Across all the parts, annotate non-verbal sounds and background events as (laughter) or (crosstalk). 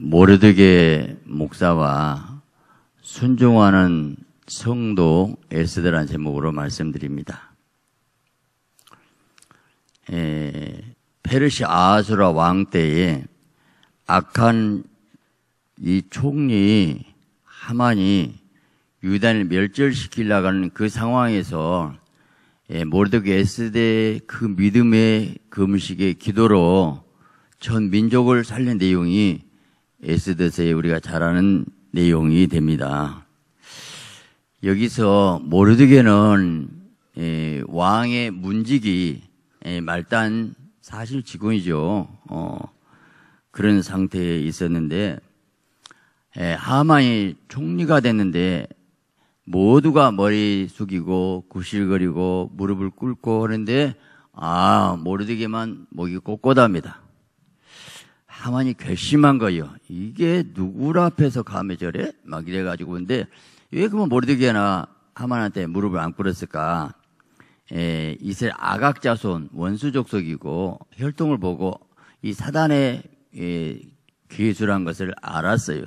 모르드게 목사와 순종하는 성도 에스더는 제목으로 말씀드립니다. 에, 예, 페르시 아하수라 왕 때에 악한 이 총리 하만이 유단을 멸절시키려고 하는 그 상황에서 예, 모르드게 에스데의 그 믿음의 금식의 기도로 전 민족을 살린 내용이 에스더서에 우리가 잘 아는 내용이 됩니다. 여기서 모르드게는 예, 왕의 문직이 예, 말단 사실 직원이죠. 어, 그런 상태에 있었는데 에, 예, 하만이 총리가 됐는데 모두가 머리 숙이고 구실거리고 무릎을 꿇고 하는데 아 모르드게만 목이 꼿꼿합니다. 하만이 괘씸한 거예요. 이게 누구라 앞에서 감히 저래? 막 이래가지고 근데 왜 그만 모르드게나 하만한테 무릎을 안 꿇었을까? 에, 예, 이슬 아각 자손 원수족 속이고 혈통을 보고 이 사단의 기술한 예, 것을 알았어요.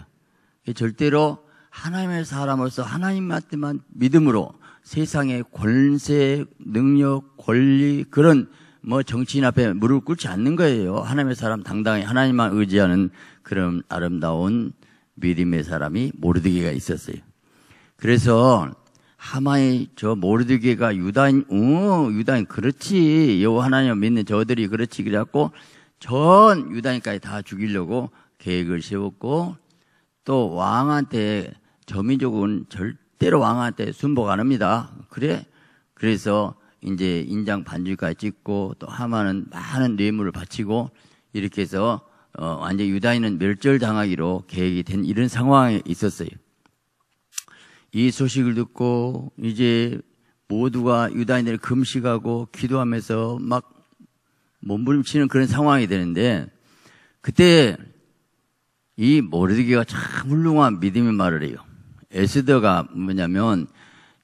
절대로 하나님의 사람으로서 하나님한테만 믿음으로 세상의 권세, 능력, 권리 그런 뭐 정치인 앞에 무릎 꿇지 않는 거예요. 하나님의 사람 당당히 하나님만 의지하는 그런 아름다운 믿음의 사람이 모르드기가 있었어요. 그래서 하마의 저모르드기가 유다인, 어, 유다인 그렇지. 여호 하나님 믿는 저들이 그렇지. 그래갖고 전 유다인까지 다 죽이려고 계획을 세웠고 또 왕한테 저민족은 절대로 왕한테 순복 안 합니다. 그래? 그래서 이제 인장 반주까지 찍고 또 하마는 많은 뇌물을 바치고 이렇게 해서 어, 완전 유다인은 멸절당하기로 계획이 된 이런 상황에 있었어요. 이 소식을 듣고 이제 모두가 유다인들을 금식하고 기도하면서 막 몸부림치는 그런 상황이 되는데 그때 이 모르드게가 참 훌륭한 믿음의 말을 해요. 에스더가 뭐냐면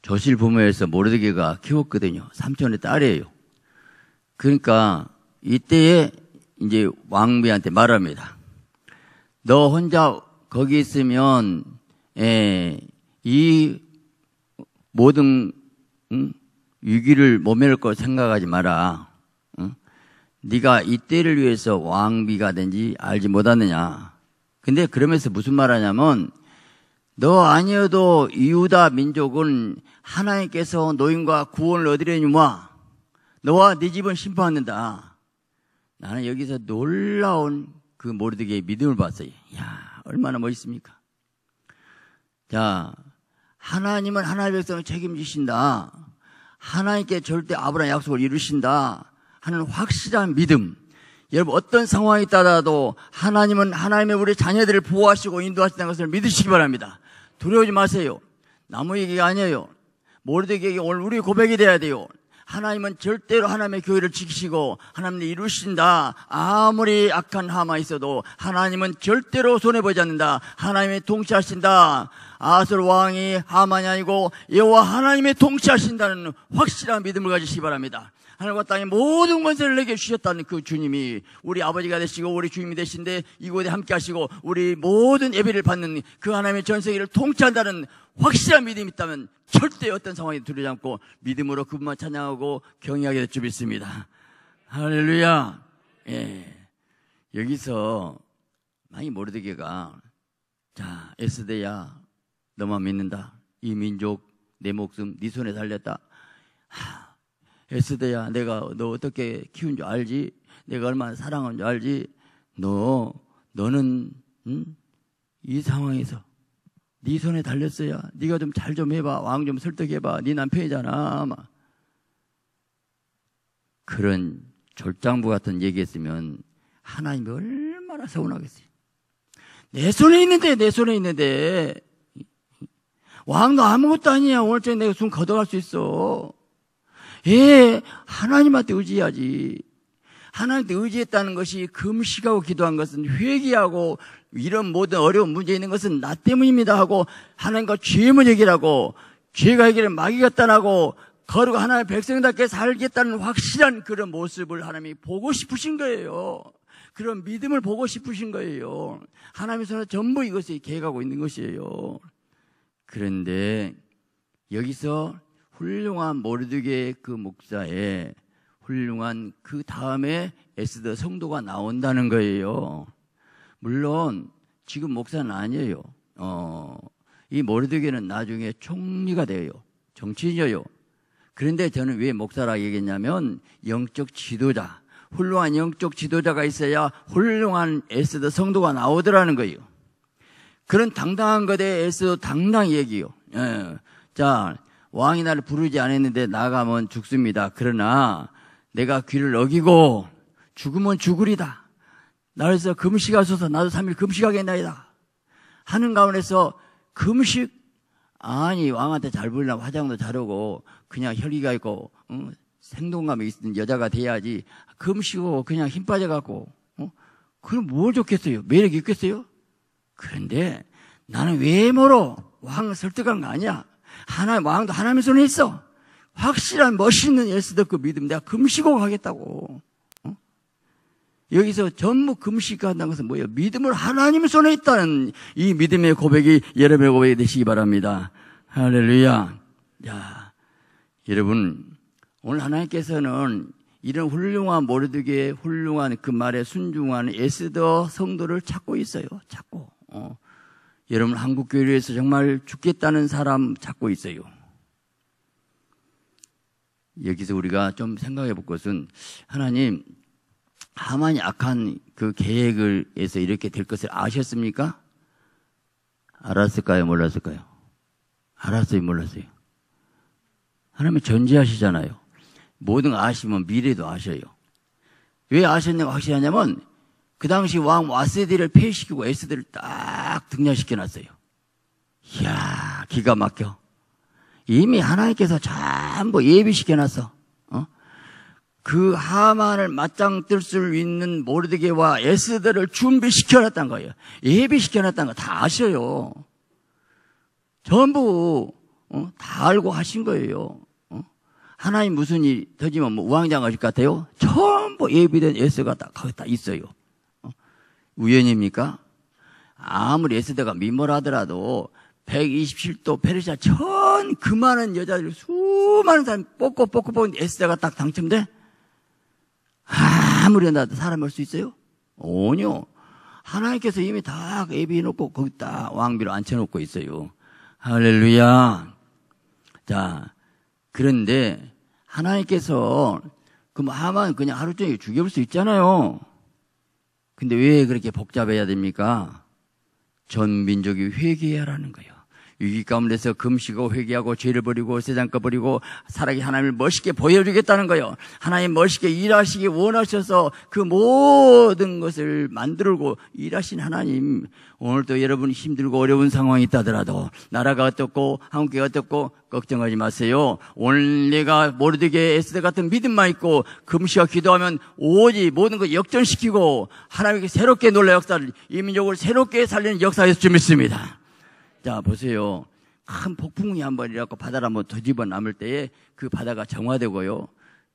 교실 부모에서 모르드게가 키웠거든요. 삼촌의 딸이에요. 그러니까 이때에 이제 왕비한테 말합니다. 너 혼자 거기 있으면 에, 예, 이 모든 응? 위기를 모면할 걸 생각하지 마라. 응? 네가 이때를 위해서 왕비가 된지 알지 못하느냐. 근데 그러면서 무슨 말하냐면 너 아니어도 이유다 민족은 하나님께서 노인과 구원을 얻으려니와 뭐? 너와 네 집은 심판한다. 나는 여기서 놀라운 그모르드게 믿음을 봤어요. 야 얼마나 멋있습니까? 자, 하나님은 하나의 님 백성을 책임지신다. 하나님께 절대 아브라함 약속을 이루신다 하는 확실한 믿음. 여러분 어떤 상황에 따라도 하나님은 하나님의 우리 자녀들을 보호하시고 인도하시다는 것을 믿으시기 바랍니다. 두려우지 마세요. 나무 얘기가 아니에요. 모르드에게 오늘 우리 고백이 돼야 돼요. 하나님은 절대로 하나님의 교회를 지키시고 하나님을 이루신다. 아무리 악한 하마 있어도 하나님은 절대로 손해보지 않는다. 하나님의 통치하신다. 아슬 왕이 하마냐 이고 여호와 하나님의 통치하신다는 확실한 믿음을 가지시기 바랍니다. 하늘과 땅의 모든 권세를 내게 주셨다는 그 주님이 우리 아버지가 되시고 우리 주님이 되신데 이곳에 함께 하시고 우리 모든 예배를 받는 그 하나님의 전 세계를 통치한다는 확실한 믿음이 있다면 절대 어떤 상황에 두려지 않고 믿음으로 그분만 찬양하고 경외하게 될 줄 믿습니다. 할렐루야. 예. 여기서 많이 모르드게가 자, 에스데야 너만 믿는다. 이 민족 내 목숨 네 손에 달렸다. 하. 에스더야 내가 너 어떻게 키운 줄 알지? 내가 얼마나 사랑한 줄 알지? 너 너는 응? 이 상황에서 네 손에 달렸어야 네가 좀 잘좀 좀 해봐 왕 좀 설득해봐 네 남편이잖아 아마. 그런 졸장부 같은 얘기했으면 하나님이 얼마나 서운하겠어요. 내 손에 있는데 내 손에 있는데 왕도 아무것도 아니야 오늘 저녁 내가 숨 걷어갈 수 있어 예, 하나님한테 의지해야지. 하나님한테 의지했다는 것이 금식하고 기도한 것은 회개하고 이런 모든 어려운 문제 있는 것은 나 때문입니다 하고 하나님과 죄문 해결라고 죄가 해결을 마귀가 떠나고 거룩 하나의 백성답게 살겠다는 확실한 그런 모습을 하나님이 보고 싶으신 거예요. 그런 믿음을 보고 싶으신 거예요. 하나님께서 전부 이것을 계획하고 있는 것이에요. 그런데 여기서 훌륭한 모르드게그 목사의 훌륭한 그 다음에 에스더 성도가 나온다는 거예요. 물론 지금 목사는 아니에요. 어, 이 모르드게는 나중에 총리가 돼요. 정치인이에요. 그런데 저는 왜 목사라고 얘기했냐면 영적 지도자, 훌륭한 영적 지도자가 있어야 훌륭한 에스더 성도가 나오더라는 거예요. 그런 당당한 것에 에스더 당당 얘기요. 예. 자, 왕이 나를 부르지 않았는데 나가면 죽습니다. 그러나 내가 귀를 어기고 죽으면 죽으리다. 나에서 금식하소서 나도 3일 금식하겠나이다. 하는 가운데서 금식? 아니 왕한테 잘 보이려면 화장도 잘하고 그냥 혈기가 있고 응? 생동감이 있는 여자가 돼야지 금식하고 그냥 힘 빠져갖고 어? 그럼 뭘 좋겠어요? 매력이 있겠어요? 그런데 나는 외모로 왕을 설득한 거 아니야. 하나님 왕도 하나님의 손에 있어. 확실한 멋있는 예수도 그 믿음 내가 금시고 식 가겠다고. 어? 여기서 전부 금식한다는 것은 뭐예요? 믿음을 하나님 손에 있다는 이 믿음의 고백이 여러분의 고백이 되시기 바랍니다. 할렐루야. 야, 여러분 오늘 하나님께서는 이런 훌륭한 모르드게 훌륭한 그 말에 순종하는 에스더 성도를 찾고 있어요. 찾고. 어. 여러분 한국 교회에서 정말 죽겠다는 사람 찾고 있어요. 여기서 우리가 좀 생각해 볼 것은 하나님 하만이 악한 그 계획을 해서 이렇게 될 것을 아셨습니까? 알았을까요? 몰랐을까요? 알았어요? 몰랐어요? 하나님은 전제하시잖아요. 모든 아시면 미래도 아셔요. 왜 아셨냐고 확실하냐면 그 당시 왕 와세디를 폐위시키고 에스디를딱 등장시켜 놨어요. 이야, 기가 막혀. 이미 하나님께서 전부 예비시켜 놨어. 어? 그 하만을 맞짱 뜰 수 있는 모르드게와 에스디를 준비시켜 놨단 거예요. 예비시켜 놨단 거다 아셔요. 전부 어? 다 알고 하신 거예요. 어? 하나님 무슨 일이 터지면 뭐 우왕좌왕 하실 것 같아요? 전부 예비된 에스가 다 거기 다 있어요. 우연입니까? 아무리 에스더가 미모라더라도 127도 페르시아 천그 많은 여자들 수많은 사람 뽑고 뽑고 뽑는데 에스더가 딱 당첨돼? 아무리 나도 사람 올수 있어요? 오뇨. 하나님께서 이미 다 예비해놓고 거기 다 왕비로 앉혀놓고 있어요. 할렐루야. 자, 그런데 하나님께서 그럼 하만 그냥 하루 종일 죽여볼 수 있잖아요. 근데 왜 그렇게 복잡해야 됩니까? 전 민족이 회개해야 는 거예요. 위기 가운데서 금시고 회개하고 죄를 버리고 세상 거 버리고 사랑의 하나님을 멋있게 보여주겠다는 거예요. 하나님 멋있게 일하시기 원하셔서 그 모든 것을 만들고 일하신 하나님 오늘도 여러분 힘들고 어려운 상황이 있다더라도 나라가 어떻고 한국이 어떻고 걱정하지 마세요. 오늘 내가 모르드게 에스더 같은 믿음만 있고 금시와 기도하면 오지 모든 걸 역전시키고 하나님께 새롭게 놀라 역사를 이 민족을 새롭게 살리는 역사였을 줄 믿습니다. 자, 보세요. 큰 폭풍이 한번이라났고 바다를 한 번 뒤집어 남을 때에 그 바다가 정화되고요.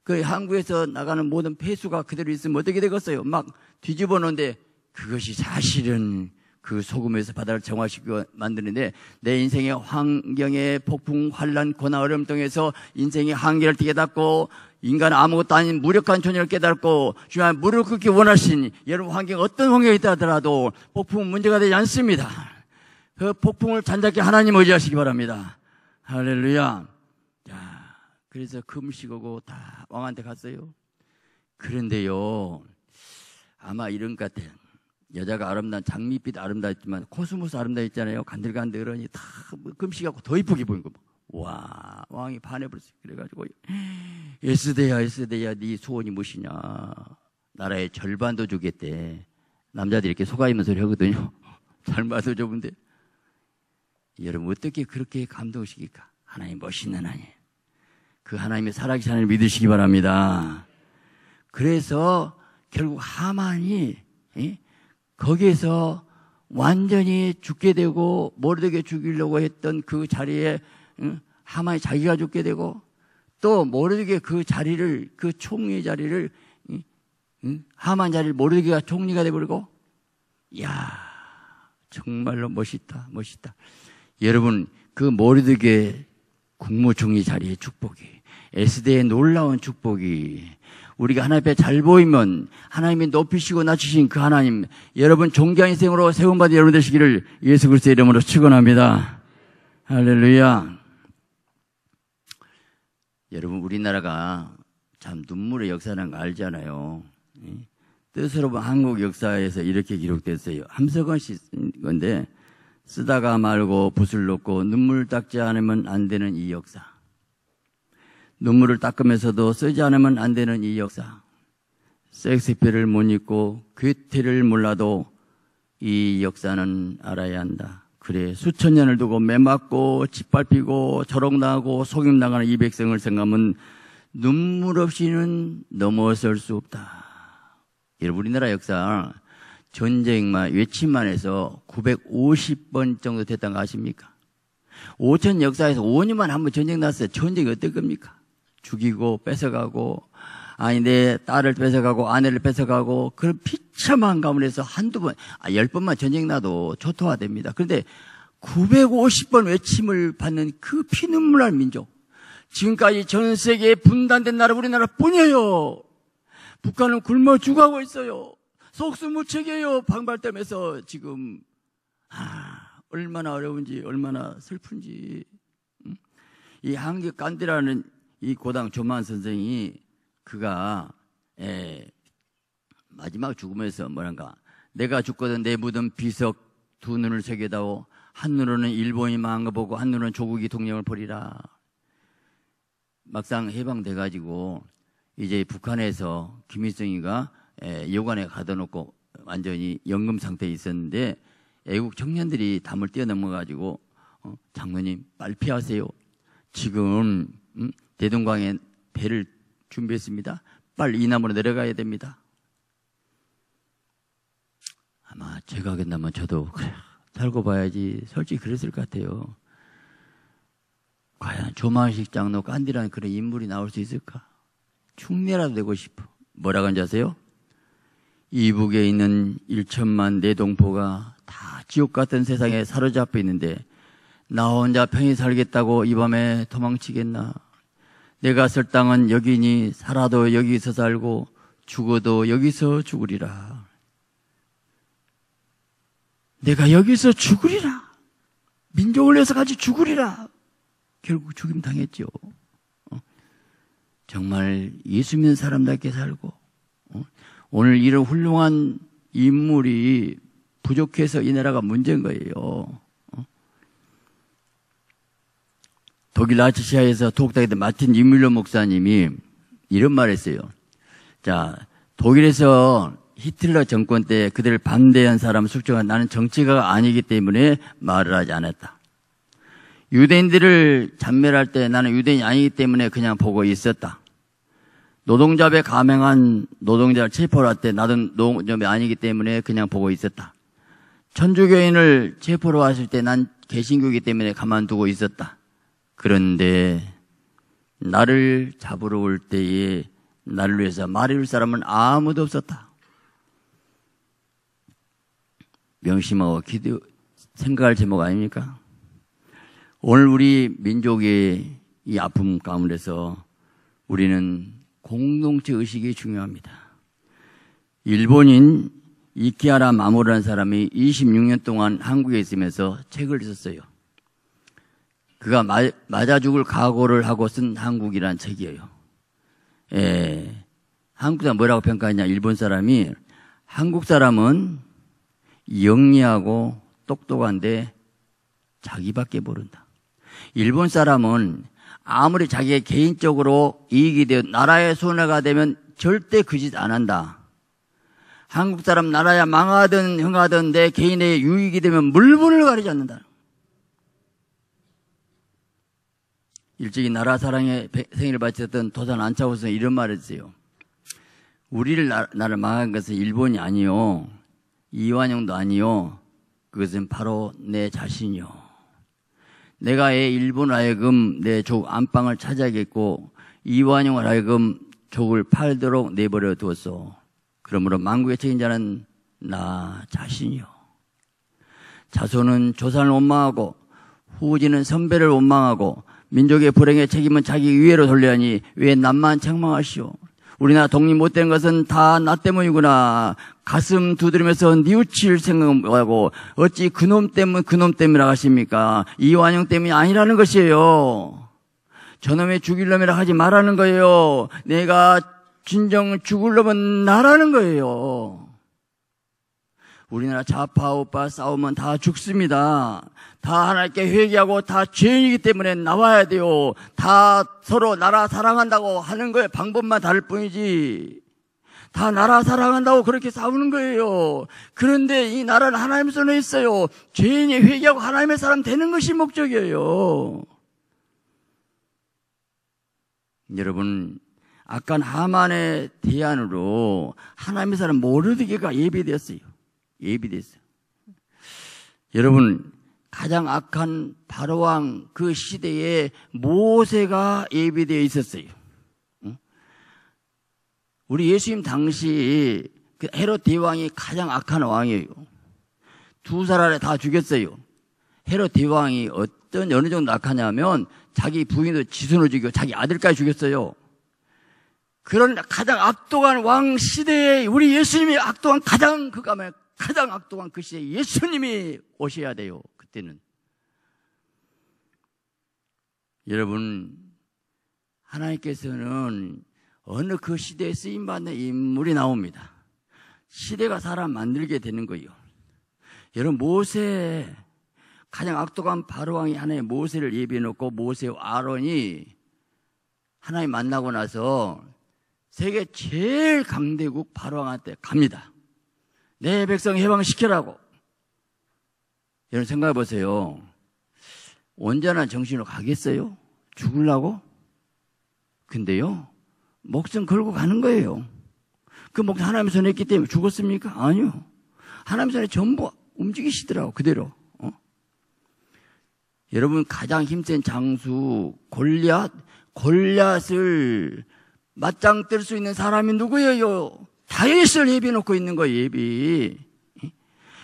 그 항구에서 나가는 모든 폐수가 그대로 있으면 어떻게 되겠어요? 막 뒤집어 놓는데 그것이 사실은 그 소금에서 바다를 정화시켜 만드는데 내 인생의 환경의 폭풍, 환란, 고난, 어려움 통해서 인생의 한계를 깨닫고 인간 아무것도 아닌 무력한 존재를 깨닫고 주님 무릎 꿇기 원하신 여러분 환경 어떤 환경이 있다 하더라도 폭풍 은 문제가 되지 않습니다. 그 폭풍을 잔잔게 하나님 의지하시기 바랍니다. 할렐루야. 자, 그래서 금식하고 다 왕한테 갔어요. 그런데요, 아마 이런 것 같아요. 여자가 아름다운 장밋빛 아름다웠지만 코스모스 아름다웠잖아요. 간들간들하니 다 뭐 금식하고 더 이쁘게 보인 거. 와, 왕이 반해버렸어요. 그래가지고, 에스데야에스데야네 소원이 무엇이냐. 나라의 절반도 주겠대. 남자들이 이렇게 속아있는 소리 하거든요. 절반도 (laughs) 좁은데. 여러분 어떻게 그렇게 감동시킬까? 하나님 멋있는 하나님. 그 하나님의 살아계신 하나 믿으시기 바랍니다. 그래서 결국 하만이 예? 거기에서 완전히 죽게 되고 모르드게 죽이려고 했던 그 자리에 응? 하만이 자기가 죽게 되고 또 모르드게 그 자리를 그 총리 자리를 응? 하만 자리를 모르드게가 총리가 돼버리고 야 정말로 멋있다 멋있다 여러분 그 모르드게 국무총리 자리의 축복이 에스대의 놀라운 축복이 우리가 하나님 앞에 잘 보이면 하나님이 높이시고 낮추신 그 하나님 여러분 존경 인생으로 세운받은 여러분 되시기를 예수 그리스도의 이름으로 축원합니다. 할렐루야. 여러분 우리나라가 참 눈물의 역사라는 거 알잖아요. 뜻으로 한국 역사에서 이렇게 기록됐어요. 함석원 씨 건데 쓰다가 말고 붓을 놓고 눈물 닦지 않으면 안 되는 이 역사. 눈물을 닦으면서도 쓰지 않으면 안 되는 이 역사. 섹스피를 못 잊고 괴테를 몰라도 이 역사는 알아야 한다. 그래 수천 년을 두고 매맞고 짓밟히고 저롱당하고 속임당하는 이 백성을 생각하면 눈물 없이는 넘어설 수 없다. 여러 우리나라 역사 전쟁만 외침만 해서 950번 정도 됐다는 거 아십니까? 5천 역사에서 5년만 한번 전쟁 났어요. 전쟁이 어떨 겁니까? 죽이고 뺏어가고 아니 내 딸을 뺏어가고 아내를 뺏어가고 그런 피참한 가문에서 한두 번, 아, 열 번만 전쟁 나도 초토화됩니다. 그런데 950번 외침을 받는 그 피눈물 날 민족. 지금까지 전 세계에 분단된 나라 우리나라뿐이에요. 북한은 굶어 죽어가고 있어요. 속수무책이에요. 방발됨에서 지금 아, 얼마나 어려운지 얼마나 슬픈지 이 한국 간디라는 이 고당 조만 선생이 그가 에, 예, 마지막 죽음에서 뭐랄까 내가 죽거든 내 묻은 비석 두 눈을 새겨다오 한 눈으로는 일본이 망한 거 보고 한 눈으로는 조국이 동력을 버리라 막상 해방돼가지고 이제 북한에서 김일성이가 에, 예, 요관에 가둬놓고 완전히 연금 상태에 있었는데 애국 청년들이 담을 뛰어넘어가지고 어, 장로님 빨리 피하세요. 지금 음, 대동강에 배를 준비했습니다. 빨리 이남으로 내려가야 됩니다. 아마 제가 하겠다면 저도 그래 살고 봐야지 솔직히 그랬을 것 같아요. 과연 조망식 장로 깐디라는 그런 인물이 나올 수 있을까? 충내라도 되고 싶어. 뭐라고 한지 아세요? 이북에 있는 1천만 내동포가 다 지옥 같은 세상에 사로잡혀 있는데 나 혼자 편히 살겠다고 이 밤에 도망치겠나? 내가 설 땅은 여기니 살아도 여기서 살고 죽어도 여기서 죽으리라. 내가 여기서 죽으리라. 민족을 위해서 같이 죽으리라. 결국 죽임 당했죠. 어? 정말 예수 믿는 사람답게 살고 오늘 이런 훌륭한 인물이 부족해서 이 나라가 문제인 거예요. 어? 독일 아치시아에서 토국에했던 마틴 이물러 목사님이 이런 말을 했어요. 자, 독일에서 히틀러 정권 때 그들을 반대한 사람 숙청한 나는 정치가가 아니기 때문에 말을 하지 않았다. 유대인들을 잔멸할 때 나는 유대인이 아니기 때문에 그냥 보고 있었다. 노동자배 감행한 노동자를 체포할 를때 나는 노동자배 아니기 때문에 그냥 보고 있었다. 천주교인을 체포로 왔을 때 난 개신교이기 때문에 가만두고 있었다. 그런데 나를 잡으러 올 때에 나를 위해서 말해줄 사람은 아무도 없었다. 명심하고 기도, 생각할 제목 아닙니까? 오늘 우리 민족의 이 아픔 가운데서 우리는 공동체 의식이 중요합니다. 일본인 이키아라 마모라는 사람이 26년 동안 한국에 있으면서 책을 썼어요. 그가 마, 맞아 죽을 각오를 하고 쓴 한국이라는 책이에요. 예. 한국 사람 뭐라고 평가했냐? 일본 사람이 한국 사람은 영리하고 똑똑한데 자기밖에 모른다. 일본 사람은 아무리 자기의 개인적으로 이익이 되어 나라의 손해가 되면 절대 그 짓 안 한다. 한국 사람 나라야 망하든 흥하든 내 개인의 유익이 되면 물불을 가리지 않는다. 일찍이 나라 사랑의 생일을 바쳤던 도산 안차고 선생 이런 말을 했어요. 우리를 나, 나를 망한 것은 일본이 아니요. 이완용도 아니요. 그것은 바로 내 자신이요. 내가 애 일본 하여금 내 족 안방을 차지하겠고 이완용을 하여금 족을 팔도록 내버려 두었소. 그러므로 만국의 책임자는 나 자신이요. 자손은 조산을 원망하고 후지는 선배를 원망하고 민족의 불행의 책임은 자기 위에로 돌려하니 왜 남만 책망하시오? 우리나라 독립 못된 것은 다 나 때문이구나. 가슴 두드리면서 뉘우칠 생각하고 어찌 그놈 때문 그놈 때문이라 하십니까? 이완용 때문이 아니라는 것이에요. 저놈의 죽일 놈이라 하지 말라는 거예요. 내가 진정 죽을 놈은 나라는 거예요. 우리나라 좌파 우파 싸우면 다 죽습니다. 다 하나님께 회개하고 다 죄인이기 때문에 나와야 돼요. 다 서로 나라 사랑한다고 하는 거예요. 방법만 다를 뿐이지. 다 나라 사랑한다고 그렇게 싸우는 거예요. 그런데 이 나라는 하나님 손에 있어요. 죄인이 회개하고 하나님의 사람 되는 것이 목적이에요. 여러분, 아까 하만의 대안으로 하나님의 사람 모르드게가 예비되었어요. 예비돼 있어요. 여러분 가장 악한 바로왕 그 시대에 모세가 예비되어 있었어요. 우리 예수님 당시 그 헤롯 대왕이 가장 악한 왕이에요. 두 사람을 다 죽였어요. 헤롯 대왕이 어떤 어느 정도 악하냐면 자기 부인도 지손을 죽이고 자기 아들까지 죽였어요. 그런 가장 악독한 왕 시대에 우리 예수님이 악독한 가장 그가면 가장 악동한 그 시대에 예수님이 오셔야 돼요. 그때는. 여러분, 하나님께서는 어느 그 시대에 쓰임받는 인물이 나옵니다. 시대가 사람 만들게 되는 거예요. 여러분, 모세, 가장 악독한 바로왕이 하나의 모세를 예비해놓고 모세와 아론이 하나님 만나고 나서 세계 제일 강대국 바로왕한테 갑니다. 내 백성 해방시키라고. 여러분 생각해 보세요. 온전한 정신으로 가겠어요? 죽을라고 근데요, 목숨 걸고 가는 거예요. 그 목숨 하나님 손에 있기 때문에 죽었습니까? 아니요. 하나님 손에 전부 움직이시더라고, 그대로. 어? 여러분, 가장 힘센 장수, 골리앗, 골리앗을 맞짱 뜰 수 있는 사람이 누구예요? 다윗을 예비해 놓고 있는 거예요, 예비.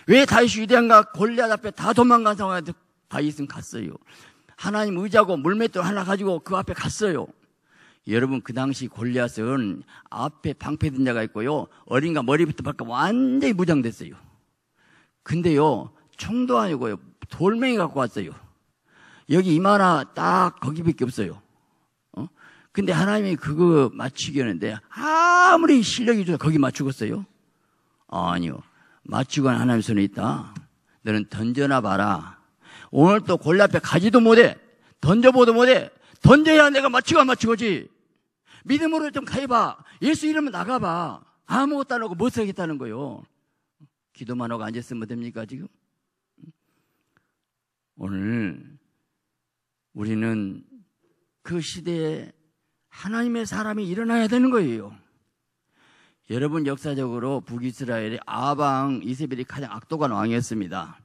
왜 다윗이 위대한가 골리앗 앞에 다 도망간 상황에서 다윗은 갔어요. 하나님 의자고 물맷돌 하나 가지고 그 앞에 갔어요. 여러분 그 당시 골리앗은 앞에 방패든 자가 있고요. 어린가 머리부터 발까 완전히 무장됐어요. 근데요. 총도 아니고요. 돌멩이 갖고 왔어요. 여기 이마나 딱 거기밖에 없어요. 근데 하나님이 그거 맞추기였는데 아무리 실력이 좋아 거기 맞추겠어요? 아니요. 맞추건 하나님 손에 있다. 너는 던져놔 봐라. 오늘 또 골라 앞에 가지도 못해. 던져보도 못해. 던져야 내가 맞추고 안 맞추고지. 믿음으로 좀 가해봐. 예수 이름으 나가봐. 아무것도 안 하고 못 살겠다는 거요. 기도만 하고 앉았으면 됩니까, 지금? 오늘 우리는 그 시대에 하나님의 사람이 일어나야 되는 거예요. 여러분 역사적으로 북이스라엘의 아방 이세벨이 가장 악독한 왕이었습니다.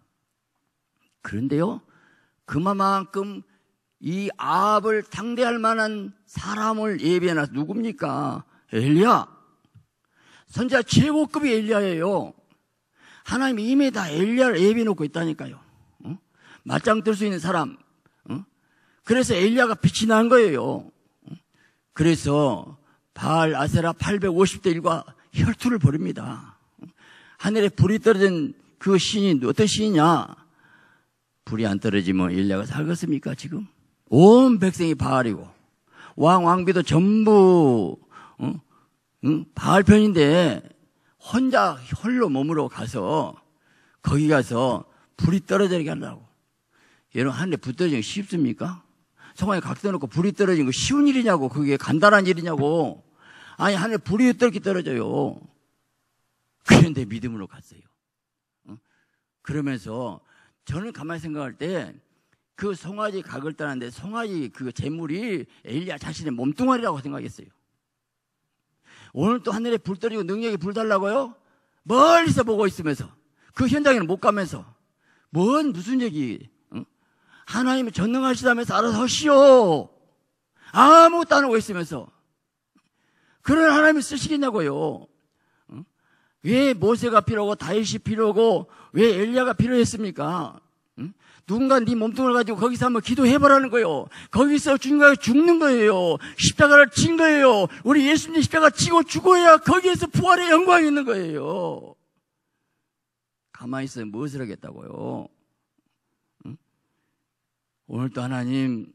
그런데요, 그만큼 이 아합을 상대할 만한 사람을 예비해놔 누굽니까? 엘리야. 선자 최고급이 엘리야예요. 하나님이 이미 다 엘리야를 예비해놓고 있다니까요. 어? 맞짱 뜰 수 있는 사람. 어? 그래서 엘리야가 빛이 난 거예요. 그래서 바알 아세라 850대 1과 혈투를 벌입니다. 하늘에 불이 떨어진 그 신이 어떤 신이냐? 불이 안 떨어지면 일리가 뭐 살겠습니까 지금? 온 백성이 바알이고 왕 왕비도 전부 어? 응? 바알 편인데 혼자 홀로 몸으로 가서 거기 가서 불이 떨어져야 하려고 여러분 하늘에 불 떨어지는 쉽습니까? 성화에 각도 놓고 불이 떨어진 거 쉬운 일이냐고 그게 간단한 일이냐고 아니 하늘 에 불이 어떻 떨어져요 그런데 믿음으로 갔어요 그러면서 저는 가만히 생각할 때 그 송아지 각을 따는데 송아지 그 재물이 엘리야 자신의 몸뚱아리라고 생각했어요 오늘 또 하늘에 불 떨어지고 능력이 불 달라고요? 멀리서 보고 있으면서 그 현장에는 못 가면서 뭔 무슨 얘기 하나님이 전능하시다면서 알아서 하시오. 아무것도 안 하고 있으면서. 그런 하나님이 쓰시겠냐고요. 왜 모세가 필요하고 다윗이 필요하고 왜 엘리야가 필요했습니까? 누군가 네 몸뚱을 가지고 거기서 한번 기도해보라는 거예요. 거기서 주님과 죽는 거예요. 십자가를 친 거예요. 우리 예수님 십자가 치고 죽어야 거기에서 부활의 영광이 있는 거예요. 가만히 있어요. 무엇을 하겠다고요? 오늘도 하나님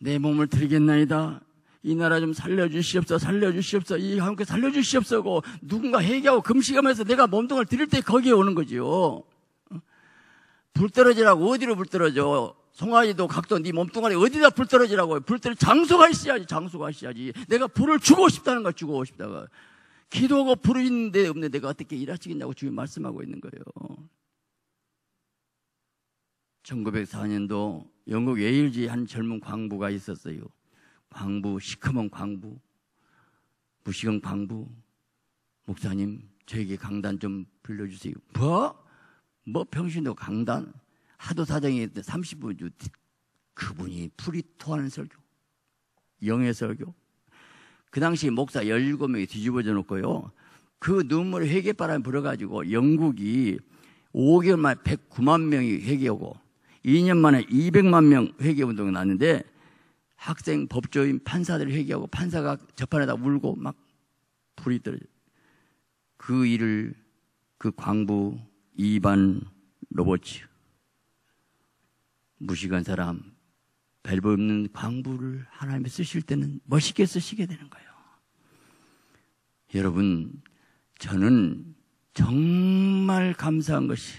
내 몸을 드리겠나이다. 이 나라 좀살려주시옵소살려주시옵소이 함께 살려주시옵소고 누군가 회개하고 금식하면서 내가 몸뚱을 드릴 때 거기에 오는 거지요. 어? 불 떨어지라고 어디로 불 떨어져? 송아지도 각도 네 몸뚱아리 어디다 불 떨어지라고 불 떨어 장소가 있어야지 장소가 있어야지 내가 불을 주고 싶다는 걸 주고 싶다가 기도하고 불이 있는데 없는데 내가 어떻게 일하시겠냐고 주님 말씀하고 있는 거예요. 1904년도 영국 예일즈에한 젊은 광부가 있었어요. 광부, 시커먼 광부, 무식한 광부. 목사님, 저에게 강단 좀 불러주세요. 뭐? 뭐 평신도 강단? 하도 사정이 30분 주 그분이 풀이 토하는 설교. 영의 설교. 그 당시 목사 17명이 뒤집어져 놓고요. 그 눈물 회개바람이 불어가지고 영국이 5개월 만에 109만 명이 회개하고 2년 만에 200만 명 회개운동이 났는데 학생, 법조인, 판사들을 회개하고 판사가 재판에다 울고 막 불이 떨어그 일을 그 광부 이반 로버츠 무식한 사람 별브 없는 광부를 하나님이 쓰실 때는 멋있게 쓰시게 되는 거예요. 여러분 저는 정말 감사한 것이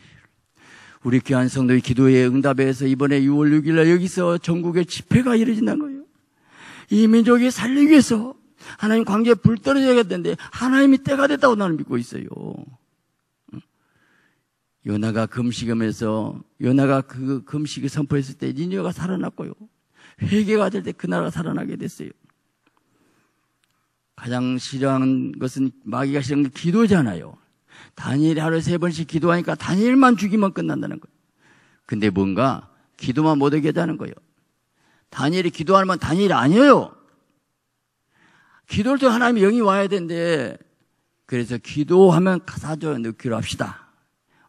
우리 귀한 성도의 기도에 응답해서 이번에 6월 6일날 여기서 전국의 집회가 이루어진다는 거예요. 이 민족이 살리기 위해서 하나님 관계에불 떨어져야겠는데 하나님이 때가 됐다고 나는 믿고 있어요. 요나가 금식하면서 요나가 그 금식을 선포했을 때 니녀가 살아났고요. 회개가 될 때 그 나라가 살아나게 됐어요. 가장 싫어하는 것은 마귀가 싫어하는 게 기도잖아요. 다니엘이 하루에 세 번씩 기도하니까 다니엘만 죽이면 끝난다는 거예요. 근데 뭔가 기도만 못하게 하자는 거예요. 다니엘이 기도하면 다니엘 아니에요. 기도할 때 하나님의 영이 와야 되는데 그래서 기도하면 사조 넣기로 합시다.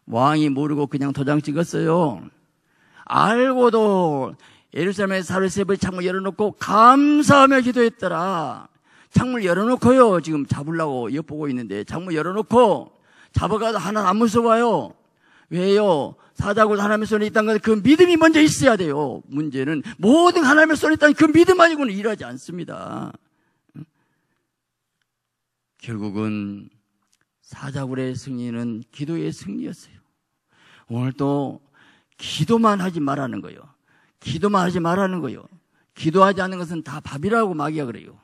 왕이 모르고 그냥 도장 찍었어요. 알고도 예루살렘에 사르세벌 창문 열어놓고 감사하며 기도했더라. 창문 열어놓고요. 지금 잡으려고 엿보고 있는데 창문 열어놓고 잡아가도 하나 는안 무서워요. 왜요? 사자고 하나님의 손에 있다는 건그 믿음이 먼저 있어야 돼요. 문제는 모든 하나님의 손에 있다는 그 믿음 아니고는 일하지 않습니다. 결국은 사자굴의 승리는 기도의 승리였어요. 오늘도 기도만 하지 말라는 거요. 예 기도만 하지 말라는 거요. 예 기도하지 않는 것은 다 밥이라고 마귀가 그래요.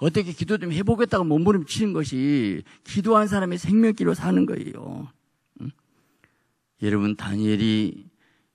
어떻게 기도 좀 해보겠다고 몸부림치는 것이 기도한 사람의 생명길로 사는 거예요. 응? 여러분 다니엘이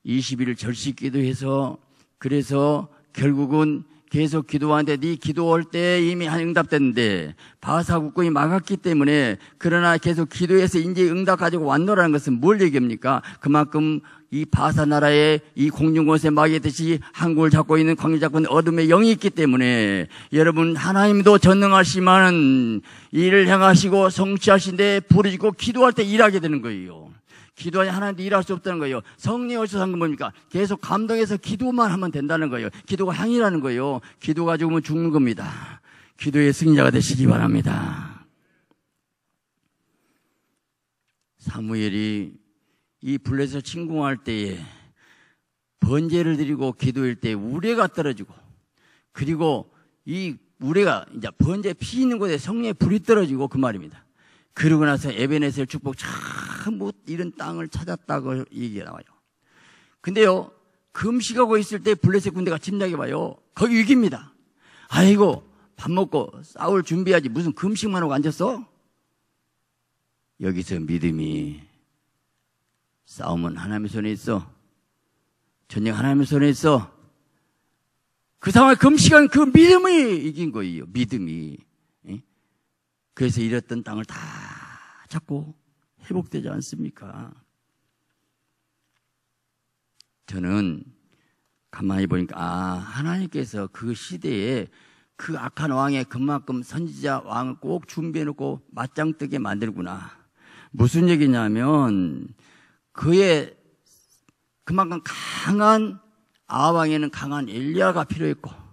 20일 절씩 기도해서 그래서 결국은 계속 기도하는데 네 기도할 때 이미 응답됐는데 바사 국군이 막았기 때문에 그러나 계속 기도해서 이제 응답 가지고 왔노라는 것은 뭘 얘기합니까? 그만큼 이 바사 나라의 이공중곳에막이듯이 한국을 잡고 있는 광주자군 어둠의 영이 있기 때문에 여러분 하나님도 전능하시만 일을 향하시고 성취하신데 부르짖고 기도할 때 일하게 되는 거예요. 기도하지 하나님께 일할 수 없다는 거예요. 성령이 어디서 산건 뭡니까? 계속 감동해서 기도만 하면 된다는 거예요. 기도가 향이라는 거예요. 기도 가죽으면 죽는 겁니다. 기도의 승리자가 되시기 바랍니다. 사무엘이 이 불레서 침공할 때에 번제를 드리고 기도할때 우레가 떨어지고 그리고 이 우레가 이제 번제 피 있는 곳에 성령의 불이 떨어지고 그 말입니다. 그러고 나서 에베네셀 축복 참못 이런 땅을 찾았다고 얘기 나와요. 근데요, 금식하고 있을 때 블레셋 군대가 집나게 봐요 거기 위기입니다. 아이고, 밥 먹고 싸울 준비하지. 무슨 금식만 하고 앉았어? 여기서 믿음이 싸움은 하나님의 손에 있어. 전쟁 하나님의 손에 있어. 그 상황에 금식한 그 믿음이 이긴 거예요. 믿음이. 그래서 잃었던 땅을 다 자꾸 회복되지 않습니까? 저는 가만히 보니까 아 하나님께서 그 시대에 그 악한 왕의 그만큼 선지자 왕을 꼭 준비해놓고 맞짱뜨게 만들구나. 무슨 얘기냐면 그의 그만큼 강한 아왕에는 강한 엘리아가 필요했고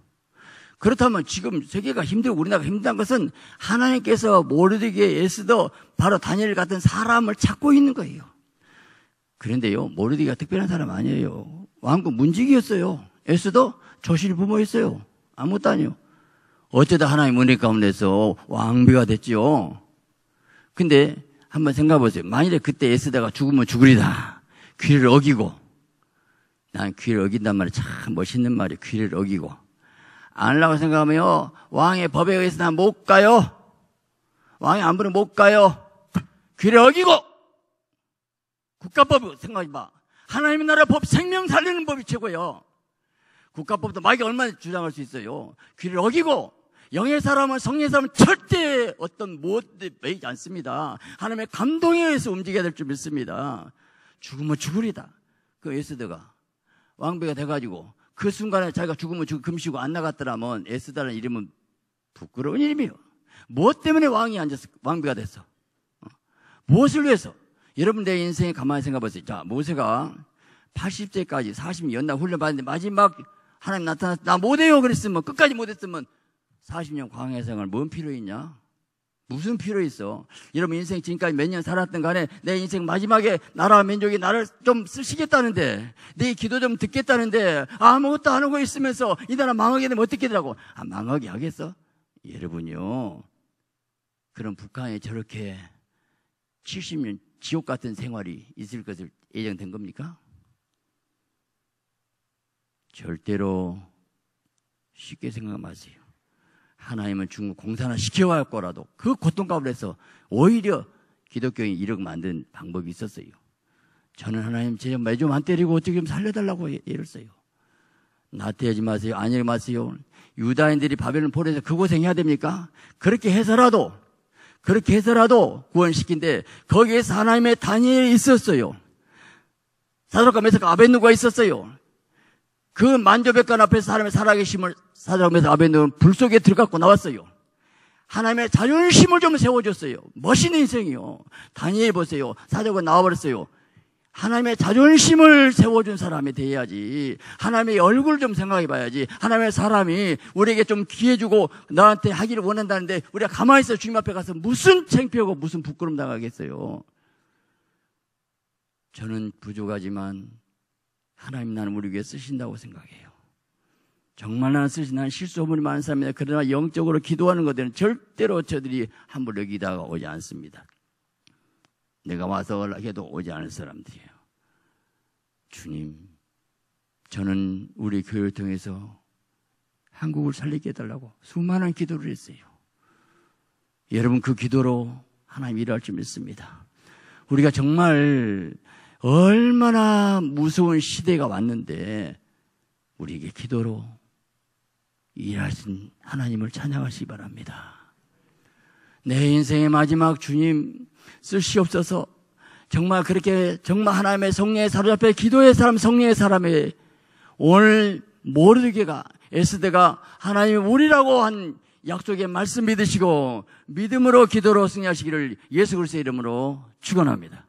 그렇다면 지금 세계가 힘들고 우리나라가 힘든 것은 하나님께서 모르드게 예스더 바로 다니엘 같은 사람을 찾고 있는 거예요. 그런데요, 모르드가 특별한 사람 아니에요. 왕국 문지기였어요. 에스더 조실 부모였어요. 아무것도 아니요. 어쩌다 하나님 은혜 가운데서 왕비가 됐지요. 근데 한번 생각해 보세요. 만일에 그때 에스더가 죽으면 죽으리다. 귀를 어기고. 난 귀를 어긴단 말이 참 멋있는 말이 귀를 어기고. 안하려고 생각하며 왕의 법에 의해서 난 못 가요. 왕의 안부를 못 가요. 귀를 어기고 국가법 생각해봐. 하나님의 나라 법 생명 살리는 법이 최고예요. 국가법도 막이 얼마나 주장할 수 있어요. 귀를 어기고 영의 사람은 성의 사람은 절대 어떤 무엇도 매이지 않습니다. 하나님의 감동에 의해서 움직여야 될 줄 믿습니다. 죽으면 죽으리다. 그 에스더가 왕비가 돼가지고 그 순간에 자기가 죽으면 죽 금시고 안 나갔더라면 에스다는 이름은 부끄러운 이름이요. 무엇 뭐 때문에 왕이 앉았어? 왕비가 됐어? 어? 무엇을 위해서? 여러분 내 인생에 가만히 생각해 보세요. 자, 모세가 80세까지 40년 연나 훈련 받는데 마지막 하나님 나타났서나 못해요 그랬으면 끝까지 못했으면 40년 광해생활뭔 필요 있냐? 무슨 필요 있어? 여러분 인생 지금까지 몇 년 살았던 간에 내 인생 마지막에 나라 민족이 나를 좀 쓰시겠다는데 내 기도 좀 듣겠다는데 아무것도 안 하고 있으면서 이 나라 망하게 되면 어떻게 되라고? 아 망하게 하겠어? 여러분요. 그럼 북한에 저렇게 70년 지옥 같은 생활이 있을 것을 예정된 겁니까? 절대로 쉽게 생각 마세요. 하나님은 중국 공산화 시켜야 할 거라도 그 고통 가운데서 오히려 기독교인 이렇 만든 방법이 있었어요. 저는 하나님 제발 매좀 안 때리고 어떻게 좀 살려달라고 예를 써요. 나태하지 마세요. 안일히 마세요. 유다인들이 바벨론 포로에서 그 고생해야 됩니까? 그렇게 해서라도 그렇게 해서라도 구원시킨데 거기에서 하나님의 단일이 있었어요. 사도과 메사 아벤누가 있었어요. 그 만조백관 앞에서 사람의 살아계심을 사자오면서 아벤노는 불 속에 들어갔고 나왔어요. 하나님의 자존심을 좀 세워줬어요. 멋있는 인생이요. 다니엘 보세요. 사자가 나와버렸어요. 하나님의 자존심을 세워준 사람이 돼야지. 하나님의 얼굴 좀 생각해 봐야지. 하나님의 사람이 우리에게 좀 기회 주고 나한테 하기를 원한다는데 우리가 가만히 있어 주님 앞에 가서 무슨 창피하고 무슨 부끄럼 당하겠어요. 저는 부족하지만 하나님 나는 우리 위해 쓰신다고 생각해요. 정말 나 쓰신 한 실수문이 많은 사람이다. 그러나 영적으로 기도하는 것들은 절대로 저들이 함부로 여기다가 오지 않습니다. 내가 와서 해도 오지 않을 사람들이에요. 주님, 저는 우리 교회를 통해서 한국을 살리게 해달라고 수많은 기도를 했어요. 여러분 그 기도로 하나님 일할 줄 믿습니다. 우리가 정말 얼마나 무서운 시대가 왔는데 우리에게 기도로 일하신 하나님을 찬양하시기 바랍니다. 내 인생의 마지막 주님 쓸시없어서 정말 그렇게 정말 하나님의 성령의 사로잡혀 기도의 사람 성령의 사람의 오늘 모르게가 에스데가 하나님 우리라고 한 약속의 말씀 믿으시고 믿음으로 기도로 승리하시기를 예수 그리스도의 이름으로 축원합니다.